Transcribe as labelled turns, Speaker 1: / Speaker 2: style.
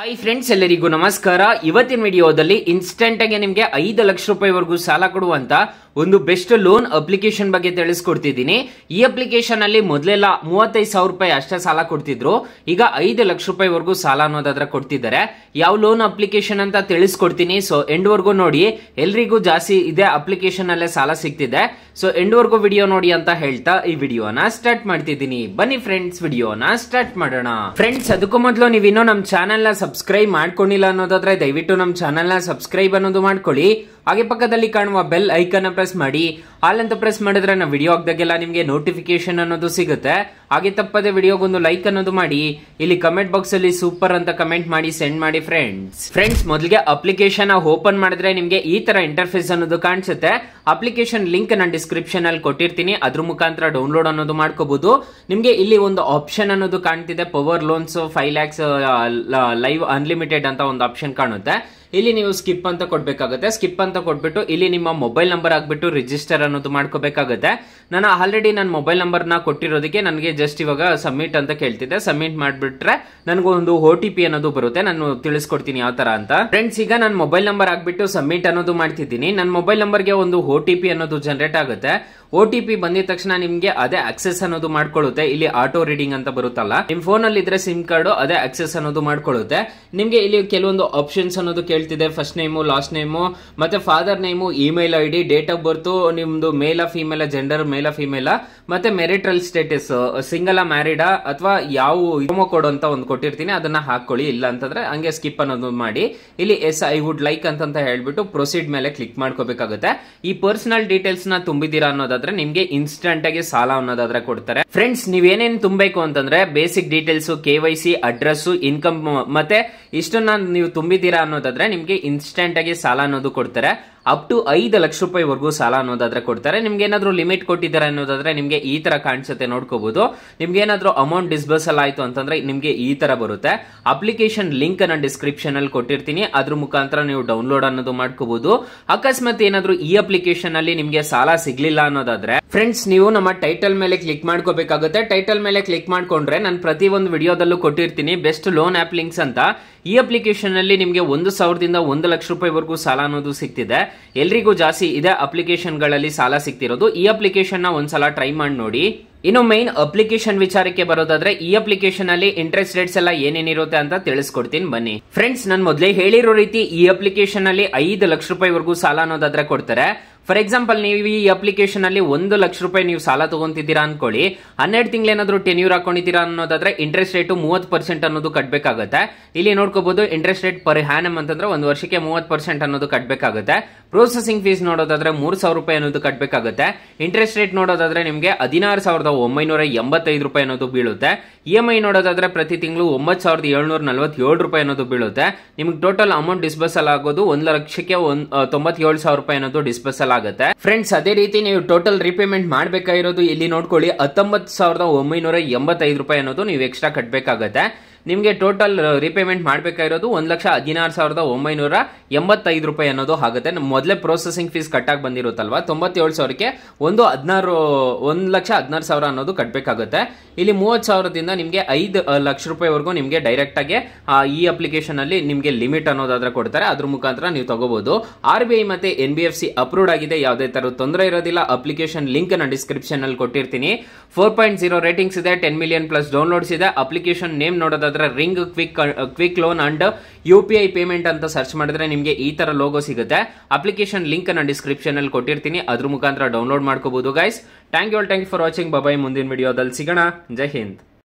Speaker 1: hi friends ಎಲ್ಲರಿಗೂ ನಮಸ್ಕಾರ ಇವತ್ತಿನ ವಿಡಿಯೋದಲ್ಲಿ ಇನ್ಸ್ಟೆಂಟ್ ಆಗಿ ನಿಮಗೆ ಐದು ಲಕ್ಷ ರೂಪಾಯಿ ರೂಪಾಯಿವರೆಗೂ ಸಾಲ ಕೊಡುವಂತ ಒಂದು ಬೆಸ್ಟ್ ಲೋನ್ ಅಪ್ಲಿಕೇಶನ್ ಬಗ್ಗೆ ತಿಳಿಸ್ಕೊಡ್ತಿದ್ದೀನಿ ಈ ಅಪ್ಲಿಕೇಶನ್ ಅಲ್ಲಿ ಮೊದಲೆಲ್ಲ ಮೂವತ್ತೈದು ಸಾವಿರ ರೂಪಾಯಿ ಅಷ್ಟೇ ಸಾಲ ಕೊಡ್ತಿದ್ರು ಈಗ ಐದು ಲಕ್ಷ ರೂಪಾಯಿವರೆಗೂ ಸಾಲ ಅನ್ನೋದಾದ್ರೆ ಕೊಡ್ತಿದ್ದಾರೆ ಯಾವ ಲೋನ್ ಅಪ್ಲಿಕೇಶನ್ ಅಂತ ತಿಳಿಸ್ಕೊಡ್ತೀನಿ ಸೊ ಎಂಡ್ವರೆಗೂ ನೋಡಿ ಎಲ್ರಿಗೂ ಜಾಸ್ತಿ ಇದೆ ಅಪ್ಲಿಕೇಶನ್ ಅಲ್ಲೇ ಸಾಲ ಸಿಗ್ತಿದೆ ಸೊ ಎಂಡ್ವರೆಗೂ ವಿಡಿಯೋ ನೋಡಿ ಅಂತ ಹೇಳ್ತಾ ಈ ವಿಡಿಯೋನ ಸ್ಟಾರ್ಟ್ ಮಾಡ್ತಿದ್ದೀನಿ ಬನ್ನಿ ಫ್ರೆಂಡ್ಸ್ ವಿಡಿಯೋನ ಸ್ಟಾರ್ಟ್ ಮಾಡೋಣ ಫ್ರೆಂಡ್ಸ್ ಅದಕ್ಕೂ ಮೊದಲು ನೀವು ನಮ್ಮ ಚಾನೆಲ್ ನ ಸಬ್ಸ್ಕ್ರೈಬ್ ಮಾಡ್ಕೊಂಡಿಲ್ಲ ಅನ್ನೋದಾದ್ರೆ ದಯವಿಟ್ಟು ನಮ್ಮ ನ ಸಬ್ಸ್ಕ್ರೈಬ್ ಅನ್ನೋದು ಮಾಡ್ಕೊಳ್ಳಿ ಹಾಗೆ ಪಕ್ಕದಲ್ಲಿ ಕಾಣುವ ಬೆಲ್ ಐಕನ್ ಪ್ರೆಸ್ ಮಾಡಿ ಆಲ್ ಅಂತ ಪ್ರೆಸ್ ಮಾಡಿದ್ರೆ ನಾವು ವಿಡಿಯೋ ಆಗ್ದಾಗೆಲ್ಲ ನಿಮಗೆ ನೋಟಿಫಿಕೇಶನ್ ಅನ್ನೋದು ಸಿಗುತ್ತೆ ಹಾಗೆ ತಪ್ಪದೆ ವಿಡಿಯೋಗೊಂದು ಲೈಕ್ ಅನ್ನೋದು ಮಾಡಿ ಇಲ್ಲಿ ಕಮೆಂಟ್ ಬಾಕ್ಸ್ ಅಲ್ಲಿ ಸೂಪರ್ ಅಂತ ಕಮೆಂಟ್ ಮಾಡಿ ಸೆಂಡ್ ಮಾಡಿ ಫ್ರೆಂಡ್ಸ್ ಫ್ರೆಂಡ್ಸ್ ಮೊದಲಿಗೆ ಅಪ್ಲಿಕೇಶನ್ ಓಪನ್ ಮಾಡಿದ್ರೆ ನಿಮಗೆ ಈ ತರ ಇಂಟರ್ಫೇಸ್ ಅನ್ನೋದು ಕಾಣಿಸುತ್ತೆ ಅಪ್ಲಿಕೇಶನ್ ಲಿಂಕ್ ನಾನು ಡಿಸ್ಕ್ರಿಪ್ಷನ್ ಅಲ್ಲಿ ಕೊಟ್ಟಿರ್ತೀನಿ ಅದ್ರ ಮುಖಾಂತರ ಡೌನ್ಲೋಡ್ ಅನ್ನೋದು ಮಾಡ್ಕೋಬಹುದು ನಿಮಗೆ ಇಲ್ಲಿ ಒಂದು ಆಪ್ಷನ್ ಅನ್ನೋದು ಕಾಣ್ತಿದೆ power loans five lakhs live unlimited ಅಂತ ಒಂದು ಆಪ್ಷನ್ ಕಾಣುತ್ತೆ ಇಲ್ಲಿ ನೀವು ಸ್ಕಿಪ್ ಅಂತ ಕೊಡ್ಬೇಕಾಗುತ್ತೆ ಸ್ಕಿಪ್ ಅಂತ ಕೊಟ್ಬಿಟ್ಟು ಇಲ್ಲಿ ನಿಮ್ಮ ಮೊಬೈಲ್ ನಂಬರ್ ಹಾಕ್ಬಿಟ್ಟು ರಿಜಿಸ್ಟರ್ ಅನ್ನೋದು ಮಾಡ್ಕೋಬೇಕಾಗುತ್ತೆ ನಾನು ಆಲ್ರೆಡಿ ನನ್ನ ಮೊಬೈಲ್ ನಂಬರ್ ನ ಕೊಟ್ಟಿರೋದಕ್ಕೆ ನನಗೆ ಜಸ್ಟ್ ಇವಾಗ ಸಬ್ಮಿಟ್ ಅಂತ ಕೇಳ್ತಿದ್ದೆ ಸಬ್ಮಿಟ್ ಮಾಡಿಬಿಟ್ರೆ ನನಗೊಂದು ಓ ಟಿ ಪಿ ಅನ್ನೋದು ಬರುತ್ತೆ ನಾನು ತಿಳಿಸ್ಕೊಡ್ತೀನಿ ಯಾವ ತರ ಅಂತ ಫ್ರೆಂಡ್ಸ್ ಈಗ ನನ್ನ ಮೊಬೈಲ್ ನಂಬರ್ ಆಗಿಬಿಟ್ಟು ಸಬ್ಮಿಟ್ ಅನ್ನೋದು ಮಾಡ್ತಿದ್ದೀನಿ ನನ್ನ ಮೊಬೈಲ್ ನಂಬರ್ಗೆ ಒಂದು ಓ ಟಿ ಪಿ ಅನ್ನೋದು ಜನರೇಟ್ ಆಗುತ್ತೆ ಓ ಟಿ ಪಿ ಬಂದಿದ ತಕ್ಷಣ ನಿಮಗೆ ಅದೇ ಆಕ್ಸೆಸ್ ಅನ್ನೋದು ಮಾಡ್ಕೊಳ್ಳುತ್ತೆ ಇಲ್ಲಿ ಆಟೋ ರೀಡಿಂಗ್ ಅಂತ ಬರುತ್ತಲ್ಲ ಫೋನ್ ಅಲ್ಲಿ ಇದ್ರೆ ಸಿಮ್ ಕಾರ್ಡ್ ಅದೇ ಆಕ್ಸೆಸ್ ಅನ್ನೋದು ಮಾಡ್ಕೊಳ್ಳುತ್ತೆ ನಿಮ್ಗೆ ಇಲ್ಲಿ ಕೆಲವೊಂದು ಆಪ್ಷನ್ಸ್ ಅನ್ನೋದು ಕೇಳ್ತಿದೆ ಫಸ್ಟ್ ನೇಮು ಲಾಸ್ಟ್ ನೇಮು ಮತ್ತೆ father name email I D date of birth ನಿಮ್ಮದು ಮೇಲ ಫಿಮೇಲ ಜೆಂಡರ್ ಮೇಲ ಫಿಮೇಲ ಮತ್ತೆ ಮೆರಿಟ್ರಲ್ ಸ್ಟೇಟಸ್ ಸಿಂಗಲ್ ಆ ಮ್ಯಾರಿಡಾ ಅಥವಾ ಯಾವ ಇಮೋ ಕೋಡ್ ಅಂತ ಒಂದು ಕೊಟ್ಟಿರ್ತೀನಿ ಅದನ್ನ ಹಾಕೊಳ್ಳಿ ಇಲ್ಲ ಅಂತಂದ್ರೆ ಹಂಗೆ ಸ್ಕಿಪ್ ಅನ್ನೋದು ಮಾಡಿ ಇಲ್ಲಿ ಎಸ್ ಐ ವುಡ್ ಲೈಕ್ ಅಂತ ಹೇಳ್ಬಿಟ್ಟು ಪ್ರೊಸೀಡ್ ಮೇಲೆ ಕ್ಲಿಕ್ ಮಾಡ್ಕೋಬೇಕಾಗುತ್ತೆ ಈ ಪರ್ಸನಲ್ ಡೀಟೇಲ್ಸ್ ನ ತುಂಬಿದೀರಾ ಅನ್ನೋದಾದ್ರೆ ನಿಮಗೆ ಆಗಿ ಸಾಲ ಅನ್ನೋದಾದ್ರೆ ಕೊಡ್ತಾರೆ ಫ್ರೆಂಡ್ಸ್ ನೀವೇನೇನು ತುಂಬಬೇಕು ಅಂತಂದ್ರೆ basic details K Y C address income ಮತ್ತೆ ಇಷ್ಟನ್ನ ನೀವು ತುಂಬಿದ್ದೀರಾ ಅನ್ನೋದಾದ್ರೆ ನಿಮಗೆ ಆಗಿ ಸಾಲ ಅನ್ನೋದು ಕೊಡ್ತಾರೆ ಅಪ್ ಟು ಐದು ಲಕ್ಷ ರೂಪಾಯಿವರೆಗೂ ಸಾಲ ಅನ್ನೋದಾದ್ರೆ ಕೊಡ್ತಾರೆ ನಿಮ್ಗೆ ಏನಾದ್ರೂ ಲಿಮಿಟ್ ಕೊಟ್ಟಿದ್ದಾರೆ ಅನ್ನೋದಾದ್ರೆ ನಿಮಗೆ ಈ ತರ ಕಾಣಿಸುತ್ತೆ ನೋಡ್ಕೋಬಹುದು ನಿಮ್ಗೆ ಏನಾದ್ರೂ ಅಮೌಂಟ್ ಡಿಸ್ಬರ್ಸಲ್ ಆಯಿತು ಅಂತಂದ್ರೆ ನಿಮಗೆ ಈ ತರ ಬರುತ್ತೆ ಅಪ್ಲಿಕೇಶನ್ ಲಿಂಕ್ ನಾನು ಡಿಸ್ಕ್ರಿಪ್ಷನ್ ಅಲ್ಲಿ ಕೊಟ್ಟಿರ್ತೀನಿ ಅದ್ರ ಮುಖಾಂತರ ನೀವು ಡೌನ್ಲೋಡ್ ಅನ್ನೋದು ಮಾಡ್ಕೋಬಹುದು ಅಕಸ್ಮಾತ್ ಏನಾದರೂ ಈ ಅಪ್ಲಿಕೇಶನ್ ಅಲ್ಲಿ ನಿಮಗೆ ಸಾಲ ಸಿಗ್ಲಿಲ್ಲ ಅನ್ನೋದಾದ್ರೆ ಫ್ರೆಂಡ್ಸ್ ನೀವು ನಮ್ಮ ಟೈಟಲ್ ಮೇಲೆ ಕ್ಲಿಕ್ ಮಾಡ್ಕೋಬೇಕಾಗುತ್ತೆ ಟೈಟಲ್ ಮೇಲೆ ಕ್ಲಿಕ್ ಮಾಡ್ಕೊಂಡ್ರೆ ನಾನು ಪ್ರತಿ ಒಂದು ವಿಡಿಯೋದಲ್ಲೂ ಕೊಟ್ಟಿರ್ತೀನಿ ಬೆಸ್ಟ್ ಲೋನ್ ಆಪ್ ಲಿಂಕ್ಸ್ ಅಂತ ಈ ಅಪ್ಲಿಕೇಶನ್ ಅಲ್ಲಿ ನಿಮಗೆ ಒಂದು ಸಾವಿರದಿಂದ ಒಂದು ಲಕ್ಷ ರೂಪಾಯಿವರೆಗೂ ಸಾಲ ಅನ್ನೋದು ಸಿಗ್ತಿದೆ ಎಲ್ರಿಗೂ ಜಾಸ್ತಿ ಇದೆ ಅಪ್ಲಿಕೇಶನ್ಗಳಲ್ಲಿ ಸಾಲ ಸಿಗ್ತಿರೋದು ಈ ಅಪ್ಲಿಕೇಶನ್ನ ಒಂದ್ಸಲ ಟ್ರೈ ಮಾಡಿ ನೋಡಿ ಇನ್ನು ಮೈನ್ ಅಪ್ಲಿಕೇಶನ್ ವಿಚಾರಕ್ಕೆ ಬರೋದಾದ್ರೆ ಈ ಅಪ್ಲಿಕೇಶನ್ ಅಲ್ಲಿ ಇಂಟ್ರೆಸ್ಟ್ ರೇಟ್ಸ್ ಎಲ್ಲ ಏನೇನಿರುತ್ತೆ ಅಂತ ತಿಳಿಸ್ಕೊಡ್ತೀನಿ ಬನ್ನಿ ಫ್ರೆಂಡ್ಸ್ ನಾನು ಮೊದಲೇ ಹೇಳಿರೋ ರೀತಿ ಈ ಅಪ್ಲಿಕೇಶನ್ ಅಲ್ಲಿ ಐದು ಲಕ್ಷ ರೂಪಾಯಿ ರೂಪಾಯಿವರೆಗೂ ಸಾಲ ಅನ್ನೋದಾದ್ರೆ ಕೊಡ್ತಾರೆ ಫಾರ್ ಎಕ್ಸಾಂಪಲ್ ನೀವು ಈ ಅಪ್ಲಿಕೇಶನ್ ಅಲ್ಲಿ ಒಂದು ಲಕ್ಷ ರೂಪಾಯಿ ನೀವು ಸಾಲ ತಗೊಂತಿದ್ದೀರಾ ಅನ್ಕೊಳ್ಳಿ ಹನ್ನೆರಡು ತಿಂಗಳೇನಾದ್ರೂ ಟೆನ್ಯೂರ್ ಹಾಕೊಂಡಿದ್ದೀರಾ ಅನ್ನೋದಾದ್ರೆ ಇಂಟ್ರೆಸ್ಟ್ ರೇಟ್ ಮೂವತ್ತು ಪರ್ಸೆಂಟ್ ಅನ್ನೋದು ಕಟ್ಬೇಕಾಗುತ್ತೆ ಇಲ್ಲಿ ನೋಡ್ಕೋಬಹುದು ಇಂಟ್ರೆಸ್ಟ್ ರೇಟ್ ಪರ್ ಹ್ಯಾನಮ್ ಅಂತಂದ್ರೆ ಒಂದು ವರ್ಷಕ್ಕೆ ಮೂವತ್ತು ಪರ್ಸೆಂಟ್ ಅನ್ನೋದು ಕಟ್ಬೇಕಾಗುತ್ತೆ ಪ್ರೊಸೆಸಿಂಗ್ ಫೀಸ್ ನೋಡೋದಾದ್ರೆ ಮೂರು ಸಾವಿರ ರೂಪಾಯಿ ಅನ್ನೋದು ಕಟ್ಬೇಕಾಗುತ್ತೆ ಇಂಟ್ರೆಸ್ಟ್ ರೇಟ್ ನೋಡೋದಾದ್ರೆ ನಿಮಗೆ ಹದಿನಾರು ಸಾವಿರದ ಒಂಬೈನೂರ ಎಂಬತ್ತೈದು ರೂಪಾಯಿ ಅನ್ನೋದು ಬೀಳುತ್ತೆ ಇ ಎಂ ಐ ನೋಡೋದಾದ್ರೆ ಪ್ರತಿ ತಿಂಗಳು ಒಂಬತ್ತು ಸಾವಿರದ ಏಳ್ನೂರ ನಲವತ್ತೇಳು ರೂಪಾಯಿ ಅನ್ನೋದು ಬೀಳುತ್ತೆ ನಿಮ್ಗೆ ಟೋಟಲ್ ಅಮೌಂಟ್ ಡಿಸ್ಬರ್ಸಲ್ ಆಗೋದು ಒಂದು ಲಕ್ಷಕ್ಕೆ ಒಂದ್ ತೊಂಬತ್ತೇಳು ಸಾವಿರ ರೂಪಾಯಿ ಅನ್ನೋದು ಡಿಸ್ಬರ್ಸಲ್ ಆಗುತ್ತೆ ಫ್ರೆಂಡ್ಸ್ ಅದೇ ರೀತಿ ನೀವು ಟೋಟಲ್ ರೀಪೇಮೆಂಟ್ ಮಾಡಬೇಕಾಗಿರೋದು ಇಲ್ಲಿ ನೋಡ್ಕೊಳ್ಳಿ ಹತ್ತೊಂಬತ್ತು ಸಾವಿರದ ಒಂಬೈನೂರ ಎಂಬತ್ತೈದು ರೂಪಾಯಿ ಅನ್ನೋದು ನೀವು ಎಕ್ಸ್ಟ್ರಾ ಕಟ್ಟಬೇಕಾಗತ್ತೆ ನಿಮಗೆ ಟೋಟಲ್ ರೀಪೇಮೆಂಟ್ ಮಾಡಬೇಕಾಗಿರೋದು ಒಂದು ಲಕ್ಷ ಹದಿನಾರು ಸಾವಿರದ ಒಂಬೈನೂರ ಎಂಬತ್ತೈದು ರೂಪಾಯಿ ಅನ್ನೋದು ಆಗುತ್ತೆ ಮೊದಲೇ ಪ್ರೊಸೆಸಿಂಗ್ ಫೀಸ್ ಕಟ್ಟಾಗಿ ಬಂದಿರುತ್ತಲ್ವ ತೊಂಬತ್ತೇಳು ಸಾವಿರಕ್ಕೆ ಒಂದು ಹದಿನಾರು ಒಂದು ಲಕ್ಷ ಹದಿನಾರು ಸಾವಿರ ಅನ್ನೋದು ಕಟ್ಟಬೇಕಾಗುತ್ತೆ ಇಲ್ಲಿ ಮೂವತ್ತು ಸಾವಿರದಿಂದ ನಿಮಗೆ ಐದು ಲಕ್ಷ ರೂಪಾಯಿವರೆಗೂ ನಿಮಗೆ ಡೈರೆಕ್ಟಾಗಿ ಈ ಅಪ್ಲಿಕೇಶನಲ್ಲಿ ನಿಮಗೆ ಲಿಮಿಟ್ ಅನ್ನೋದಾದ್ರೆ ಕೊಡ್ತಾರೆ ಅದ್ರ ಮುಖಾಂತರ ನೀವು ತಗೋಬಹುದು ಆರ್ ಬಿ ಐ ಮತ್ತೆ N B F C approved ಆಗಿದೆ ಯಾವುದೇ ತರ ತೊಂದರೆ ಇರೋದಿಲ್ಲ ಅಪ್ಲಿಕೇಶನ್ ಲಿಂಕ್ ನಾನು ಡಿಸ್ಕ್ರಿಪ್ಷನ್ ಅಲ್ಲಿ ಕೊಟ್ಟಿರ್ತೀನಿ ಫೋರ್ ಪಾಯಿಂಟ್ ಜೀರೋ ರೇಟಿಂಗ್ಸ್ ಇದೆ ಟೆನ್ ಮಿಲಿಯನ್ ಪ್ಲಸ್ ಡೌನ್ಲೋಡ್ಸ್ ಇದೆ ಅಪ್ಲಿಕೇಶನ್ ನೇಮ್ ನೋಡೋದಾದ್ರೆ ಅಂತಂದ್ರೆ Ring quick quick loan and U P I payment ಅಂತ ಸರ್ಚ್ ಮಾಡಿದ್ರೆ ನಿಮಗೆ ಈ ತರ ಲೋಗೋ ಸಿಗುತ್ತೆ ಅಪ್ಲಿಕೇಶನ್ ಲಿಂಕ್ ನಾನು ಡಿಸ್ಕ್ರಿಪ್ಷನ್ ಅಲ್ಲಿ ಕೊಟ್ಟಿರ್ತೀನಿ ಅದ್ರ ಮುಖಾಂತರ ಡೌನ್ಲೋಡ್ ಮಾಡ್ಕೋಬಹುದು guys thank you all thank you for watching bye bye ಮುಂದಿನ ವಿಡಿಯೋದಲ್ಲಿ ಸಿಗೋಣ ಜೈ ಹಿಂದ್